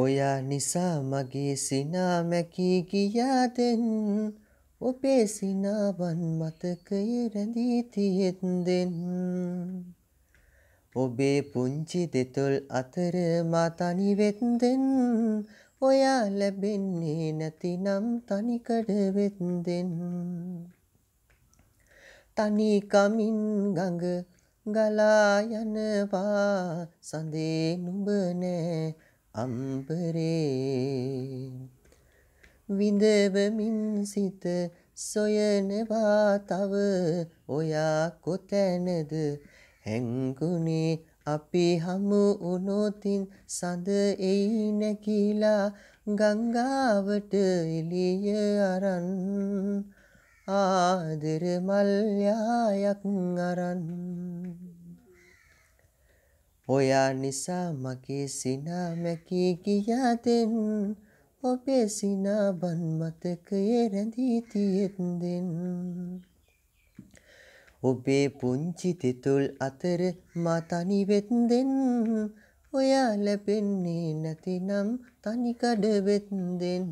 ඔයා නිසා මගේ සිනා මැකී ගියාදෙන් ඔබේ සිනාවන් මතකය රැඳී තියෙත්දෙන් ඔබේ පුංචි දෙතුල් අතර මාතනි වෙත්දෙන් ඔයා ලැබෙන්නේ නැතිනම් තනිකඩ වෙත්දෙන් තනිකමින් ගඟ ගලා යනවා සඳේ නුඹනෑ අම්පරේ විඳවමින් සිත සොයනවා තව ඔයා කොතැනද හැංගුණේ අපි හමු උනොතින් සඳ එයි නැකිලා ගංගාවට එළිය අරන් ආදර මල්යායක් අරන් ඔයා නිසා මගේ සිනා මැකී ගියාදෙන් ඔබේ සිනා බන් මතකයේ රැඳී තියෙත්දෙන් ඔබේ පුංචි තෙතුල් අතර මාතනි වෙත්දෙන් ඔයා ලැබෙන්නේ නැතිනම් තනිකඩ වෙත්දෙන්